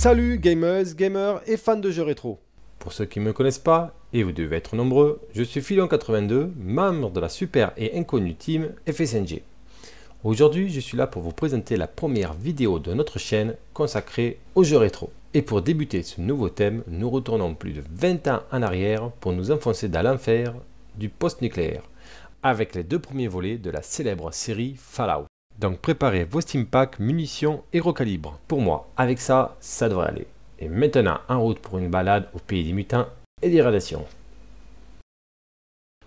Salut gamers, gamers et fans de jeux rétro. Pour ceux qui ne me connaissent pas, et vous devez être nombreux, je suis philon 82 membre de la super et inconnue team FSNG. Aujourd'hui, je suis là pour vous présenter la première vidéo de notre chaîne consacrée aux jeux rétro. Et pour débuter ce nouveau thème, nous retournons plus de 20 ans en arrière pour nous enfoncer dans l'enfer du post-nucléaire, avec les deux premiers volets de la célèbre série Fallout. Donc préparez vos steam munitions et recalibres. Pour moi, avec ça, ça devrait aller. Et maintenant, en route pour une balade au pays des mutins et des radiations.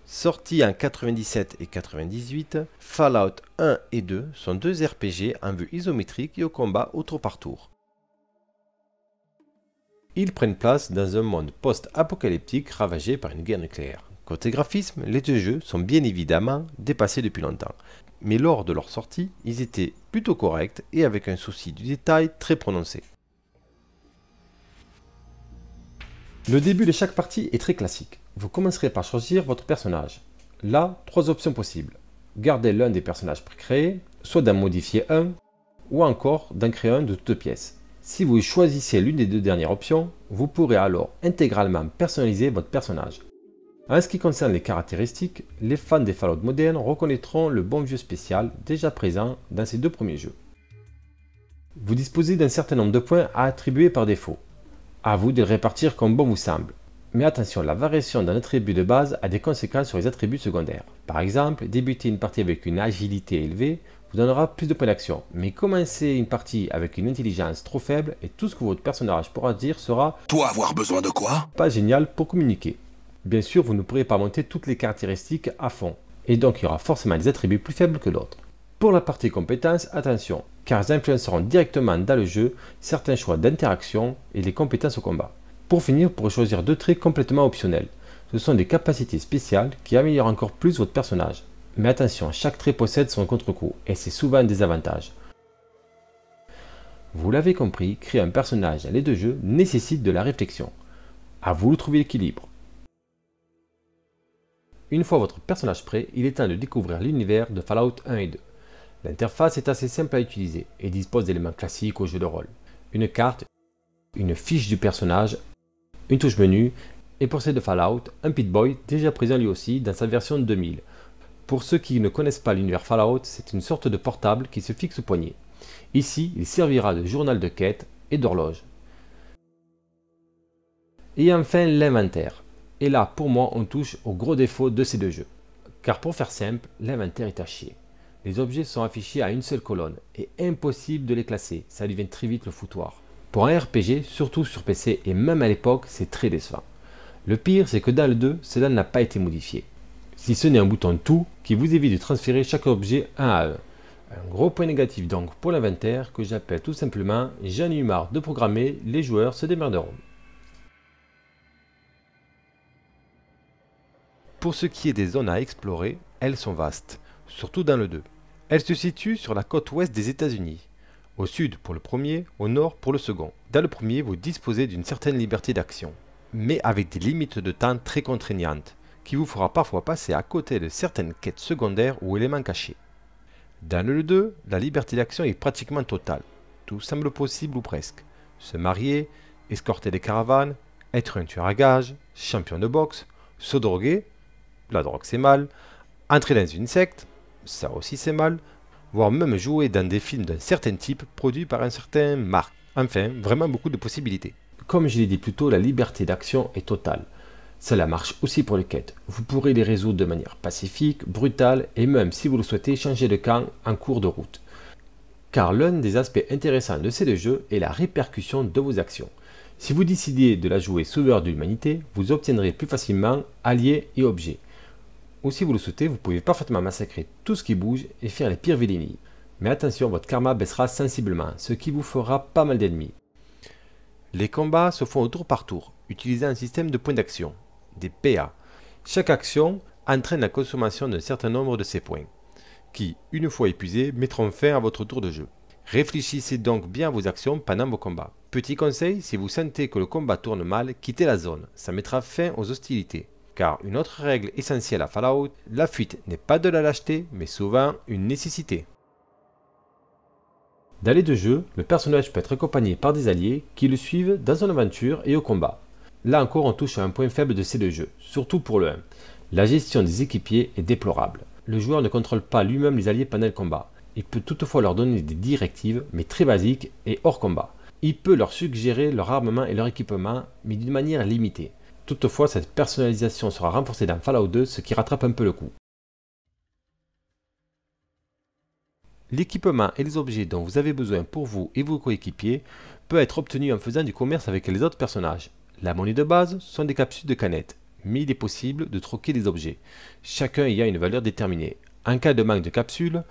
Sortis en 97 et 98, Fallout 1 et 2 sont deux RPG en vue isométrique et au combat au tour par tour. Ils prennent place dans un monde post-apocalyptique ravagé par une guerre nucléaire. Côté graphisme, les deux jeux sont bien évidemment dépassés depuis longtemps, mais lors de leur sortie, ils étaient plutôt corrects et avec un souci du détail très prononcé. Le début de chaque partie est très classique. Vous commencerez par choisir votre personnage. Là, trois options possibles. Garder l'un des personnages pré-créés, soit d'en modifier un, ou encore d'en créer un de toutes pièces. Si vous choisissez l'une des deux dernières options, vous pourrez alors intégralement personnaliser votre personnage. En ce qui concerne les caractéristiques, les fans des Fallout modernes reconnaîtront le bon vieux spécial déjà présent dans ces deux premiers jeux. Vous disposez d'un certain nombre de points à attribuer par défaut. À vous de les répartir comme bon vous semble. Mais attention, la variation d'un attribut de base a des conséquences sur les attributs secondaires. Par exemple, débuter une partie avec une agilité élevée vous donnera plus de points d'action, mais commencer une partie avec une intelligence trop faible et tout ce que votre personnage pourra dire sera Toi avoir besoin de quoi Pas génial pour communiquer. Bien sûr, vous ne pourrez pas monter toutes les caractéristiques à fond, et donc il y aura forcément des attributs plus faibles que d'autres. Pour la partie compétences, attention, car elles influenceront directement dans le jeu certains choix d'interaction et les compétences au combat. Pour finir, vous pourrez choisir deux traits complètement optionnels. Ce sont des capacités spéciales qui améliorent encore plus votre personnage. Mais attention, chaque trait possède son contre-coup, et c'est souvent un désavantage. Vous l'avez compris, créer un personnage dans les deux jeux nécessite de la réflexion. A vous de trouver l'équilibre. Une fois votre personnage prêt, il est temps de découvrir l'univers de Fallout 1 et 2. L'interface est assez simple à utiliser et dispose d'éléments classiques au jeu de rôle. Une carte, une fiche du personnage, une touche menu et pour celle de Fallout, un Pit Boy déjà présent lui aussi dans sa version 2000. Pour ceux qui ne connaissent pas l'univers Fallout, c'est une sorte de portable qui se fixe au poignet. Ici, il servira de journal de quête et d'horloge. Et enfin, l'inventaire. Et là, pour moi, on touche au gros défaut de ces deux jeux. Car pour faire simple, l'inventaire est à chier. Les objets sont affichés à une seule colonne et impossible de les classer, ça devient très vite le foutoir. Pour un RPG, surtout sur PC et même à l'époque, c'est très décevant. Le pire, c'est que dans le 2, cela n'a pas été modifié. Si ce n'est un bouton tout qui vous évite de transférer chaque objet un à un. Un gros point négatif donc pour l'inventaire que j'appelle tout simplement j'en ai eu marre de programmer, les joueurs se démerderont. Pour ce qui est des zones à explorer, elles sont vastes, surtout dans le 2. Elles se situent sur la côte ouest des États-Unis, au sud pour le premier, au nord pour le second. Dans le premier, vous disposez d'une certaine liberté d'action, mais avec des limites de temps très contraignantes, qui vous fera parfois passer à côté de certaines quêtes secondaires ou éléments cachés. Dans le 2, la liberté d'action est pratiquement totale. Tout semble possible ou presque. Se marier, escorter des caravanes, être un tueur à gage, champion de boxe, se droguer, la drogue c'est mal, entrer dans une secte, ça aussi c'est mal, voire même jouer dans des films d'un certain type produits par un certain marque. Enfin, vraiment beaucoup de possibilités. Comme je l'ai dit plus tôt, la liberté d'action est totale. Cela marche aussi pour les quêtes. Vous pourrez les résoudre de manière pacifique, brutale et même, si vous le souhaitez, changer de camp en cours de route. Car l'un des aspects intéressants de ces deux jeux est la répercussion de vos actions. Si vous décidez de la jouer sauveur de l'humanité, vous obtiendrez plus facilement alliés et objets ou si vous le souhaitez, vous pouvez parfaitement massacrer tout ce qui bouge et faire les pires vilainies. Mais attention, votre karma baissera sensiblement, ce qui vous fera pas mal d'ennemis. Les combats se font au tour par tour, utilisant un système de points d'action, des PA. Chaque action entraîne la consommation d'un certain nombre de ces points, qui, une fois épuisés, mettront fin à votre tour de jeu. Réfléchissez donc bien à vos actions pendant vos combats. Petit conseil, si vous sentez que le combat tourne mal, quittez la zone, ça mettra fin aux hostilités. Car une autre règle essentielle à Fallout, la fuite n'est pas de la lâcheté, mais souvent une nécessité. Dans les deux jeux, le personnage peut être accompagné par des alliés qui le suivent dans son aventure et au combat. Là encore, on touche à un point faible de ces deux jeux, surtout pour le 1. La gestion des équipiers est déplorable. Le joueur ne contrôle pas lui-même les alliés pendant le combat. Il peut toutefois leur donner des directives, mais très basiques et hors combat. Il peut leur suggérer leur armement et leur équipement, mais d'une manière limitée. Toutefois, cette personnalisation sera renforcée dans Fallout 2, ce qui rattrape un peu le coup. L'équipement et les objets dont vous avez besoin pour vous et vos coéquipiers peuvent être obtenus en faisant du commerce avec les autres personnages. La monnaie de base sont des capsules de canettes, mais il est possible de troquer des objets, chacun ayant une valeur déterminée. En cas de manque de capsules,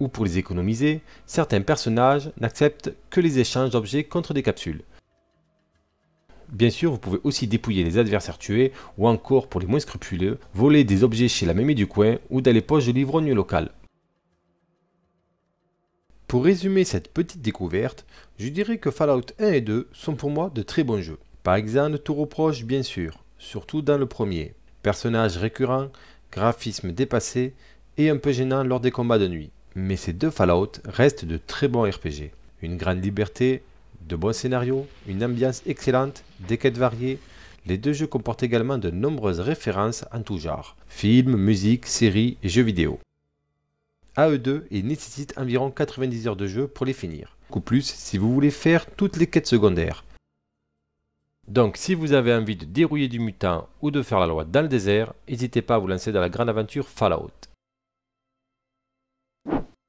ou pour les économiser, certains personnages n'acceptent que les échanges d'objets contre des capsules. Bien sûr, vous pouvez aussi dépouiller les adversaires tués ou encore, pour les moins scrupuleux, voler des objets chez la mamie du coin ou dans les poches de l'ivrogne local. Pour résumer cette petite découverte, je dirais que Fallout 1 et 2 sont pour moi de très bons jeux. Par exemple, tout reproche bien sûr, surtout dans le premier. Personnages récurrents, graphismes dépassés et un peu gênant lors des combats de nuit. Mais ces deux Fallout restent de très bons RPG. Une grande liberté de bons scénarios, une ambiance excellente, des quêtes variées. Les deux jeux comportent également de nombreuses références en tout genre, films, musique, séries et jeux vidéo. AE2 et nécessite environ 90 heures de jeu pour les finir, ou plus si vous voulez faire toutes les quêtes secondaires. Donc si vous avez envie de dérouiller du mutant ou de faire la loi dans le désert, n'hésitez pas à vous lancer dans la grande aventure Fallout.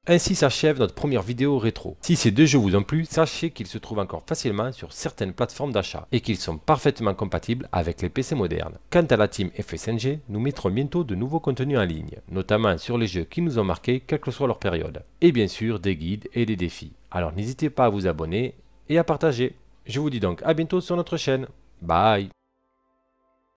Ainsi s'achève notre première vidéo rétro. Si ces deux jeux vous ont plu, sachez qu'ils se trouvent encore facilement sur certaines plateformes d'achat et qu'ils sont parfaitement compatibles avec les PC modernes. Quant à la team FSNG, nous mettrons bientôt de nouveaux contenus en ligne, notamment sur les jeux qui nous ont marqués quelle que soit leur période. Et bien sûr des guides et des défis. Alors n'hésitez pas à vous abonner et à partager. Je vous dis donc à bientôt sur notre chaîne. Bye